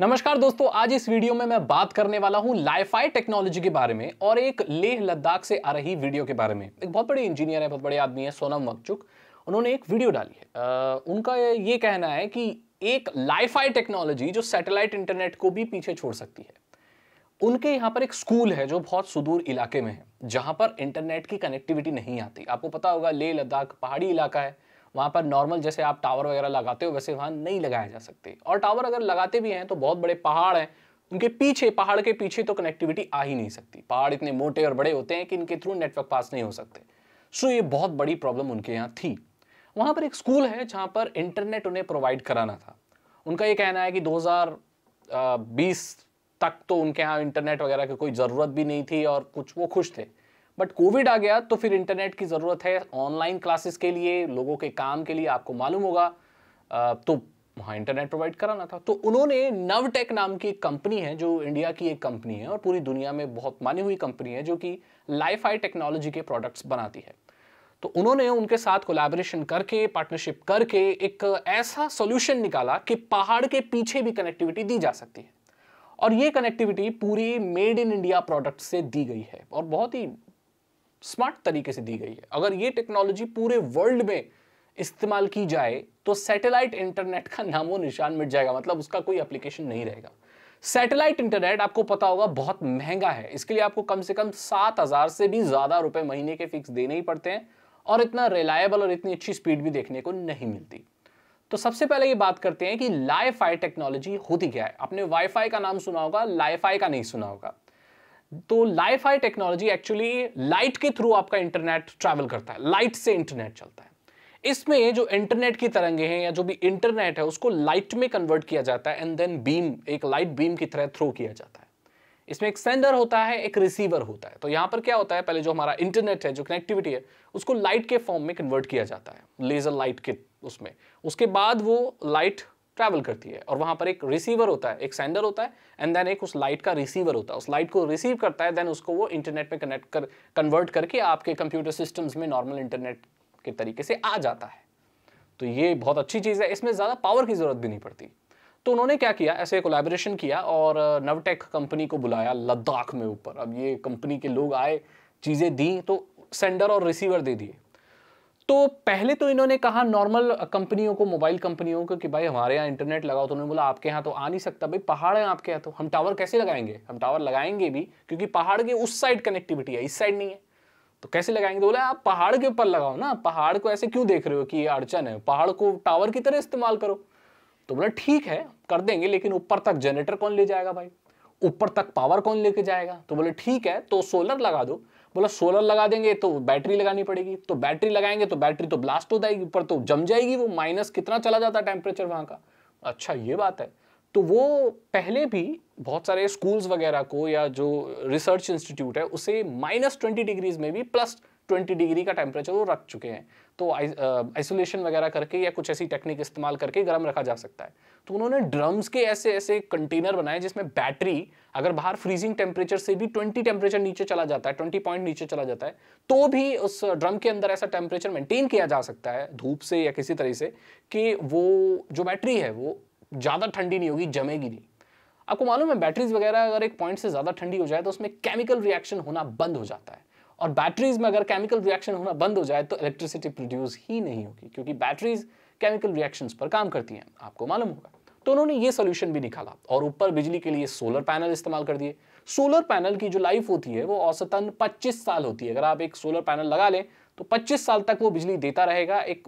नमस्कार दोस्तों आज इस वीडियो में मैं बात करने वाला हूं लाइफाई टेक्नोलॉजी के बारे में और एक लेह लद्दाख से आ रही वीडियो के बारे में एक बहुत बड़े इंजीनियर है बहुत बड़े आदमी है सोनम वकचुक उन्होंने एक वीडियो डाली है आ, उनका ये कहना है कि एक लाइफाई टेक्नोलॉजी जो सैटेलाइट इंटरनेट को भी पीछे छोड़ सकती है उनके यहाँ पर एक स्कूल है जो बहुत सुदूर इलाके में है जहाँ पर इंटरनेट की कनेक्टिविटी नहीं आती आपको पता होगा लेह लद्दाख पहाड़ी इलाका है वहाँ पर नॉर्मल जैसे आप टावर वगैरह लगाते हो वैसे वहाँ नहीं लगाए जा सकते और टावर अगर लगाते भी हैं तो बहुत बड़े पहाड़ हैं उनके पीछे पहाड़ के पीछे तो कनेक्टिविटी आ ही नहीं सकती पहाड़ इतने मोटे और बड़े होते हैं कि इनके थ्रू नेटवर्क पास नहीं हो सकते सो ये बहुत बड़ी प्रॉब्लम उनके यहाँ थी वहाँ पर एक स्कूल है जहाँ पर इंटरनेट उन्हें प्रोवाइड कराना था उनका ये कहना है कि दो तक तो उनके यहाँ इंटरनेट वगैरह की कोई ज़रूरत भी नहीं थी और कुछ वो खुश थे बट कोविड आ गया तो फिर इंटरनेट की ज़रूरत है ऑनलाइन क्लासेस के लिए लोगों के काम के लिए आपको मालूम होगा तो वहाँ इंटरनेट प्रोवाइड कराना था तो उन्होंने नवटेक नाम की एक कंपनी है जो इंडिया की एक कंपनी है और पूरी दुनिया में बहुत मानी हुई कंपनी है जो कि लाइफ टेक्नोलॉजी के प्रोडक्ट्स बनाती है तो उन्होंने उनके साथ कोलैबोरेशन करके पार्टनरशिप करके एक ऐसा सॉल्यूशन निकाला कि पहाड़ के पीछे भी कनेक्टिविटी दी जा सकती है और ये कनेक्टिविटी पूरी मेड इन इंडिया प्रोडक्ट से दी गई है और बहुत ही स्मार्ट तरीके से दी गई है अगर ये टेक्नोलॉजी पूरे वर्ल्ड में इस्तेमाल की जाए तो सैटेलाइट इंटरनेट का नामो निशान मिट जाएगा मतलब उसका कोई एप्लीकेशन नहीं रहेगा सैटेलाइट इंटरनेट आपको पता होगा बहुत महंगा है इसके लिए आपको कम से कम सात हजार से भी ज्यादा रुपए महीने के फिक्स देने ही पड़ते हैं और इतना रिलायबल और इतनी अच्छी स्पीड भी देखने को नहीं मिलती तो सबसे पहले ये बात करते हैं कि लाई टेक्नोलॉजी होती क्या है आपने वाईफाई का नाम सुना होगा लाईफाई का नहीं सुना होगा तो आई टेक्नोलॉजी एक्चुअली लाइट के थ्रू आपका इंटरनेट ट्रैवल करता है लाइट से इंटरनेट चलता है इसमें जो इंटरनेट की तरंगे हैं या जो भी इंटरनेट है उसको लाइट में कन्वर्ट किया जाता है एंड देन बीम एक लाइट बीम की तरह थ्रो किया जाता है इसमें एक सेंडर होता है एक रिसीवर होता है तो यहां पर क्या होता है पहले जो हमारा इंटरनेट है जो कनेक्टिविटी है उसको लाइट के फॉर्म में कन्वर्ट किया जाता है लेजर लाइट के उसमें उसके बाद वो लाइट ट्रैवल करती है और वहाँ पर एक रिसीवर होता है एक सेंडर होता है एंड देन एक उस लाइट का रिसीवर होता है उस लाइट को रिसीव करता है देन उसको वो इंटरनेट में कनेक्ट कर कन्वर्ट करके आपके कंप्यूटर सिस्टम्स में नॉर्मल इंटरनेट के तरीके से आ जाता है तो ये बहुत अच्छी चीज़ है इसमें ज़्यादा पावर की ज़रूरत भी नहीं पड़ती तो उन्होंने क्या किया ऐसे कोलेब्रेशन किया और नवटेक uh, कंपनी को बुलाया लद्दाख में ऊपर अब ये कंपनी के लोग आए चीज़ें दी तो सेंडर और रिसीवर दे दिए तो पहले तो इन्होंने कहा नॉर्मल कंपनियों को मोबाइल कंपनियों को कि भाई हमारे यहाँ इंटरनेट लगाओ तो उन्होंने बोला आपके यहाँ तो आ नहीं सकता भाई पहाड़ है आपके यहाँ तो हम टावर कैसे लगाएंगे हम टावर लगाएंगे भी क्योंकि पहाड़ की उस साइड कनेक्टिविटी है इस साइड नहीं है तो कैसे लगाएंगे तो बोला आप पहाड़ के ऊपर लगाओ ना पहाड़ को ऐसे क्यों देख रहे हो कि अड़चन है पहाड़ को टावर की तरह इस्तेमाल करो तो बोला ठीक है कर देंगे लेकिन ऊपर तक जनरेटर कौन ले जाएगा भाई ऊपर तक पावर कौन लेके जाएगा तो बोले ठीक है तो सोलर लगा दो बोला सोलर लगा देंगे तो बैटरी लगानी पड़ेगी तो बैटरी लगाएंगे तो बैटरी तो ब्लास्ट हो जाएगी पर तो जम जाएगी वो माइनस कितना चला जाता है टेम्परेचर वहाँ का अच्छा ये बात है तो वो पहले भी बहुत सारे स्कूल्स वगैरह को या जो रिसर्च इंस्टीट्यूट है उसे माइनस ट्वेंटी डिग्रीज में भी प्लस ट्वेंटी डिग्री का टेम्परेचर वो रख चुके हैं तो आइसोलेशन वगैरह करके या कुछ ऐसी टेक्निक इस्तेमाल करके गर्म रखा जा सकता है तो उन्होंने ड्रम्स के ऐसे ऐसे कंटेनर बनाए जिसमें बैटरी अगर बाहर फ्रीजिंग टेम्परेचर से भी ट्वेंटी टेम्परेचर नीचे चला जाता है ट्वेंटी पॉइंट नीचे चला जाता है तो भी उस ड्रम के अंदर ऐसा टेम्परेचर मेंटेन किया जा सकता है धूप से या किसी तरह से कि वो जो बैटरी है वो ज़्यादा ठंडी नहीं होगी जमेगी नहीं आपको मालूम है बैटरीज वगैरह अगर एक पॉइंट से ज़्यादा ठंडी हो जाए तो उसमें केमिकल रिएक्शन होना बंद हो जाता है और बैटरीज में अगर केमिकल रिएक्शन होना बंद हो जाए तो इलेक्ट्रिसिटी प्रोड्यूस ही नहीं होगी क्योंकि बैटरीज केमिकल रिएक्शंस पर काम करती हैं आपको मालूम होगा तो उन्होंने ये सोल्यूशन भी निकाला और ऊपर बिजली के लिए सोलर पैनल इस्तेमाल कर दिए सोलर पैनल की जो लाइफ होती है वो औसतन पच्चीस साल होती है अगर आप एक सोलर पैनल लगा लें तो 25 साल तक वो बिजली देता रहेगा एक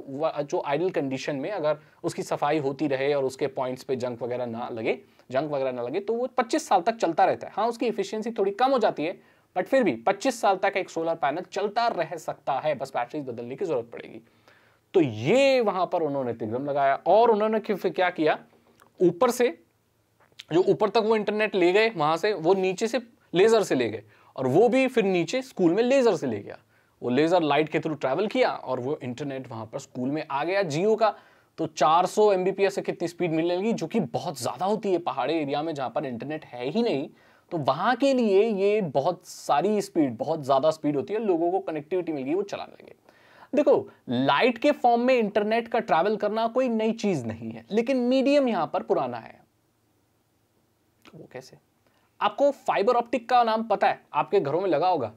जो आइडल कंडीशन में अगर उसकी सफाई होती रहे और उसके पॉइंट्स पे जंक वगैरह ना लगे जंक वगैरह ना लगे तो वो 25 साल तक चलता रहता है हाँ उसकी इफिशियंसी थोड़ी कम हो जाती है बट फिर भी 25 साल तक एक सोलर पैनल चलता रह सकता है बस बैटरीज बदलने की जरूरत पड़ेगी तो ये वहां पर उन्होंने तिलगम लगाया और उन्होंने क्या किया ऊपर से जो ऊपर तक वो इंटरनेट ले गए वहां से वो नीचे से लेजर से ले गए और वो भी फिर नीचे स्कूल में लेजर से ले गया वो लेजर लाइट के थ्रू ट्रैवल किया और वो इंटरनेट वहां पर स्कूल में आ गया जियो का तो 400 सौ एमबीपीएस से कितनी स्पीड मिलने लगी जो कि बहुत ज़्यादा होती है पहाड़ी एरिया में जहां पर इंटरनेट है ही नहीं तो वहां के लिए ये बहुत सारी स्पीड बहुत ज़्यादा स्पीड होती है लोगों को कनेक्टिविटी मिल गई वो चला लेंगे देखो लाइट के फॉर्म में इंटरनेट का ट्रैवल करना कोई नई चीज़ नहीं है लेकिन मीडियम यहां पर पुराना है वो कैसे आपको फाइबर ऑप्टिक का नाम पता है आपके घरों में लगा होगा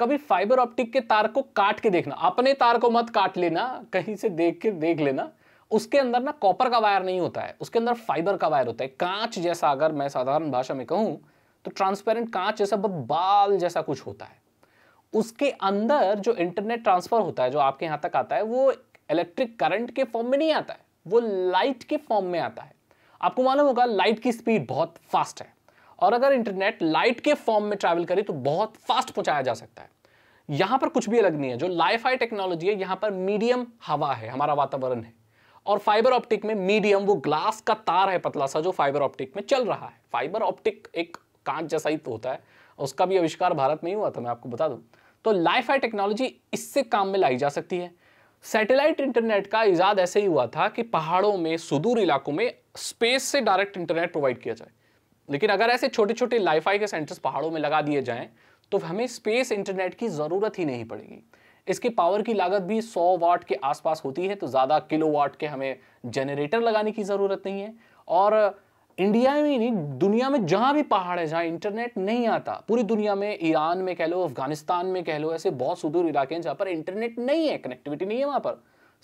कभी फाइबर ऑप्टिक के तार को काट के देखना अपने तार को मत काट लेना कहीं से देख के देख लेना उसके अंदर ना कॉपर का वायर नहीं होता है उसके अंदर फाइबर का वायर होता है कांच जैसा अगर मैं साधारण भाषा में कहूं तो ट्रांसपेरेंट कांच जैसा बाल जैसा कुछ होता है उसके अंदर जो इंटरनेट ट्रांसफर होता है जो आपके यहां तक आता है वो इलेक्ट्रिक करंट के फॉर्म में नहीं आता है वो लाइट के फॉर्म में आता है आपको मालूम होगा लाइट की स्पीड बहुत फास्ट है और अगर इंटरनेट लाइट के फॉर्म में ट्रैवल करे तो बहुत फास्ट पहुंचाया जा सकता है यहां पर कुछ भी अलग नहीं है जो लाईफाई टेक्नोलॉजी है यहां पर मीडियम हवा है हमारा वातावरण है और फाइबर ऑप्टिक में मीडियम वो ग्लास का तार है पतला सा जो फाइबर ऑप्टिक में चल रहा है फाइबर ऑप्टिक एक कांच जैसा ही तो होता है उसका भी आविष्कार भारत में ही हुआ था मैं आपको बता दूं तो लाइफ आई टेक्नोलॉजी इससे काम में लाई जा सकती है सैटेलाइट इंटरनेट का इजाद ऐसे ही हुआ था कि पहाड़ों में सुदूर इलाकों में स्पेस से डायरेक्ट इंटरनेट प्रोवाइड किया जाए लेकिन अगर ऐसे छोटे छोटे लाईफाई के सेंटर्स पहाड़ों में लगा दिए जाएं तो हमें स्पेस इंटरनेट की ज़रूरत ही नहीं पड़ेगी इसके पावर की लागत भी 100 वाट के आसपास होती है तो ज़्यादा किलो वाट के हमें जनरेटर लगाने की ज़रूरत नहीं है और इंडिया में ही नहीं दुनिया में जहां भी पहाड़ है जहां इंटरनेट नहीं आता पूरी दुनिया में ईरान में कह लो अफगानिस्तान में कह लो ऐसे बहुत सुदूर इलाके हैं जहां पर इंटरनेट नहीं है कनेक्टिविटी नहीं है वहां पर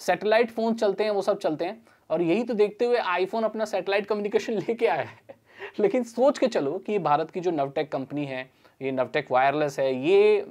सैटेलाइट फोन चलते हैं वो सब चलते हैं और यही तो देखते हुए आईफोन अपना सैटेलाइट कम्युनिकेशन लेके आया है लेकिन सोच के चलो कि भारत की जो नवटेक कंपनी है ये नवटेक वायरलेस है ये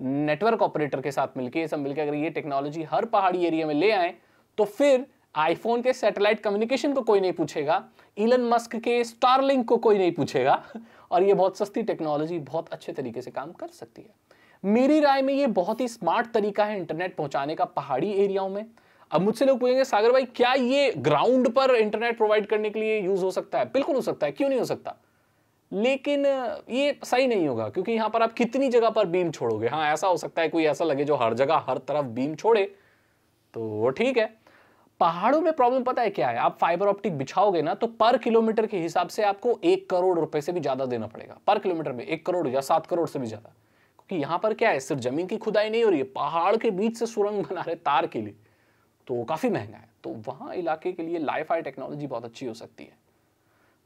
नेटवर्क ऑपरेटर के साथ मिलकर ये सब मिलकर अगर ये टेक्नोलॉजी हर पहाड़ी एरिया में ले आए तो फिर आईफोन के सैटेलाइट कम्युनिकेशन को कोई नहीं पूछेगा इलन मस्क के स्टारलिंक को कोई नहीं पूछेगा और ये बहुत सस्ती टेक्नोलॉजी बहुत अच्छे तरीके से काम कर सकती है मेरी राय में ये बहुत ही स्मार्ट तरीका है इंटरनेट पहुंचाने का पहाड़ी एरियाओं में अब मुझसे लोग पूछेंगे सागर भाई क्या ये ग्राउंड पर इंटरनेट प्रोवाइड करने के लिए यूज हो सकता है बिल्कुल हो सकता है क्यों नहीं हो सकता लेकिन ये सही नहीं होगा क्योंकि यहाँ पर आप कितनी जगह पर बीम छोड़ोगे हाँ ऐसा हो सकता है कोई ऐसा लगे जो हर जगह हर तरफ बीम छोड़े तो वो ठीक है पहाड़ों में प्रॉब्लम पता है क्या है आप फाइबर ऑप्टिक बिछाओगे ना तो पर किलोमीटर के हिसाब से आपको एक करोड़ रुपए से भी ज्यादा देना पड़ेगा पर किलोमीटर में एक करोड़ या सात करोड़ से भी ज्यादा क्योंकि यहां पर क्या है सिर्फ जमीन की खुदाई नहीं हो रही है पहाड़ के बीच से सुरंग बना रहे तार के लिए तो काफी महंगा है तो वहां इलाके के लिए लाइफ टेक्नोलॉजी बहुत अच्छी हो सकती है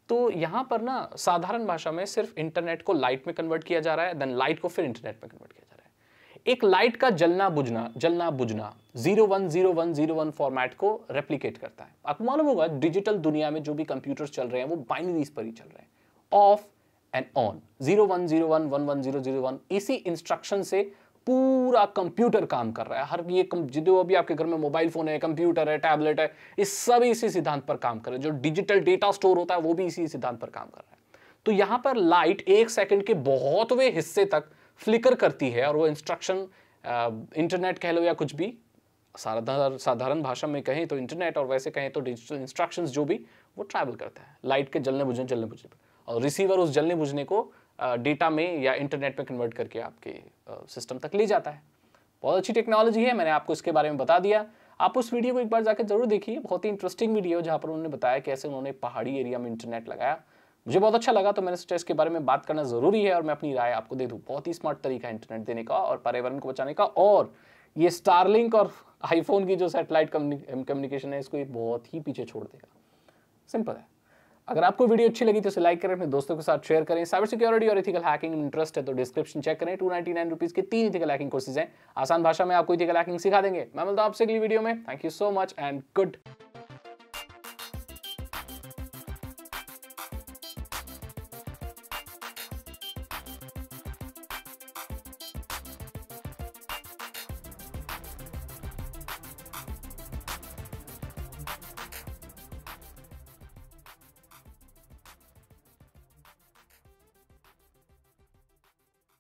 तो यहाँ पर ना साधारण भाषा में सिर्फ इंटरनेट को लाइट में कन्वर्ट किया जा रहा है देन लाइट को फिर इंटरनेट में कन्वर्ट किया एक लाइट का जलना बुझना जलना बुझना zero one zero one zero one format को रेप्लीकेट करता है आपको मालूम होगा डिजिटल दुनिया में जो भी कंप्यूटर्स चल रहे हैं वो बाइनरीज पर ही चल रहे हैं off and on zero one zero one one one zero zero one इसी इंस्ट्रक्शन से पूरा कंप्यूटर काम कर रहा है हर ये जो भी आपके घर में मोबाइल फोन है कंप्यूटर है टैबलेट है इस सब इसी सिद्धांत पर काम कर रहे हैं जो डिजिटल डेटा स्टोर होता है वो भी इसी सिद्धांत पर काम कर रहा है तो यहां पर लाइट एक सेकंड के बहुत बहुतवे हिस्से तक फ्लिकर करती है और वो इंस्ट्रक्शन इंटरनेट uh, कह लो या कुछ भी साधारण भाषा में कहें तो इंटरनेट और वैसे कहें तो डिजिटल इंस्ट्रक्शंस जो भी वो ट्रैवल करता है लाइट के जलने बुझने जलने बुझने पर और रिसीवर उस जलने बुझने को डेटा uh, में या इंटरनेट में कन्वर्ट करके आपके सिस्टम uh, तक ले जाता है बहुत अच्छी टेक्नोलॉजी है मैंने आपको इसके बारे में बता दिया आप उस वीडियो को एक बार जाकर जरूर देखिए बहुत ही इंटरेस्टिंग वीडियो जहाँ पर उन्होंने बताया कैसे उन्होंने पहाड़ी एरिया में इंटरनेट लगाया मुझे बहुत अच्छा लगा तो मैंने सोचा इसके बारे में बात करना ज़रूरी है और मैं अपनी राय आपको दे दूँ बहुत ही स्मार्ट तरीका है इंटरनेट देने का और पर्यावरण को बचाने का और ये स्टारलिंक और आईफोन की जो सेटेलाइट कम्युनिकेशन है इसको ये बहुत ही पीछे छोड़ देगा सिंपल है अगर आपको वीडियो अच्छी लगी तो इसे लाइक करें अपने दोस्तों के साथ शेयर करें साइबर सिक्योरिटी और इथिकल हैकिंग इंटरेस्ट है तो डिस्क्रिप्शन चेक करें टू नाइनटी नाइन रुपीज़ के तीन इथिकल हैकिंग कोर्सेज हैं आसान भाषा में आपको इथिकल हैकिंग सिखा देंगे मैं मिलता हूँ आपसे अगली वीडियो में thank you so much and good